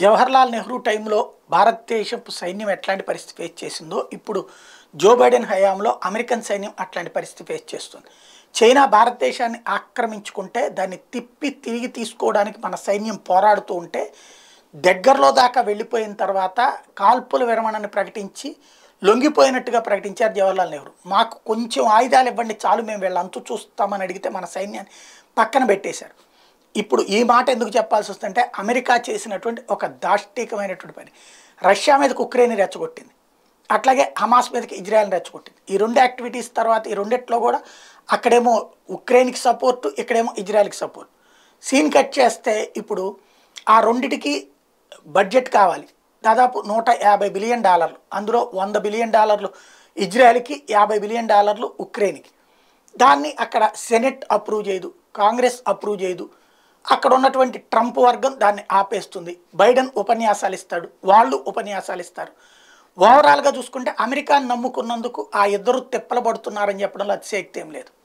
జవహర్లాల్ నెహ్రూ టైంలో భారతదేశపు సైన్యం ఎట్లాంటి పరిస్థితి ఫేస్ చేసిందో ఇప్పుడు జో బైడెన్ హయాంలో అమెరికన్ సైన్యం అట్లాంటి పరిస్థితి ఫేస్ చేస్తుంది చైనా భారతదేశాన్ని ఆక్రమించుకుంటే దాన్ని తిప్పి తిరిగి తీసుకోవడానికి మన సైన్యం పోరాడుతూ ఉంటే దగ్గరలో దాకా వెళ్ళిపోయిన తర్వాత కాల్పుల విరమణను ప్రకటించి లొంగిపోయినట్టుగా ప్రకటించారు జవహర్లాల్ నెహ్రూ మాకు కొంచెం ఆయుధాలు ఇవ్వండి చాలు మేము అంతు చూస్తామని అడిగితే మన సైన్యాన్ని పక్కన పెట్టేశారు ఇప్పుడు ఈ మాట ఎందుకు చెప్పాల్సి వస్తుందంటే అమెరికా చేసినటువంటి ఒక దాష్టికమైనటువంటి పని రష్యా మీదకి ఉక్రెయిన్ రెచ్చగొట్టింది అట్లాగే హమాస్ మీదకి ఇజ్రాయెల్ రెచ్చగొట్టింది ఈ రెండు యాక్టివిటీస్ తర్వాత ఈ రెండిట్లో కూడా అక్కడేమో ఉక్రెయిన్కి సపోర్టు ఇక్కడేమో ఇజ్రాయెల్కి సపోర్ట్ సీన్ కట్ చేస్తే ఇప్పుడు ఆ రెండిటికి బడ్జెట్ కావాలి దాదాపు నూట యాభై బిలియన్ డాలర్లు అందులో వంద బిలియన్ డాలర్లు ఇజ్రాయెల్కి యాభై బిలియన్ డాలర్లు ఉక్రెయిన్కి దాన్ని అక్కడ సెనెట్ అప్రూవ్ చేయదు కాంగ్రెస్ అప్రూవ్ చేయదు అక్కడ ఉన్నటువంటి ట్రంప్ వర్గం దాన్ని ఆపేస్తుంది బైడెన్ ఉపన్యాసాలు ఇస్తాడు వాళ్ళు ఉపన్యాసాలు ఇస్తారు ఓవరాల్గా చూసుకుంటే అమెరికాని నమ్ముకున్నందుకు ఆ ఇద్దరు తిప్పలబడుతున్నారని చెప్పడంలో అతిశయక్తి ఏం లేదు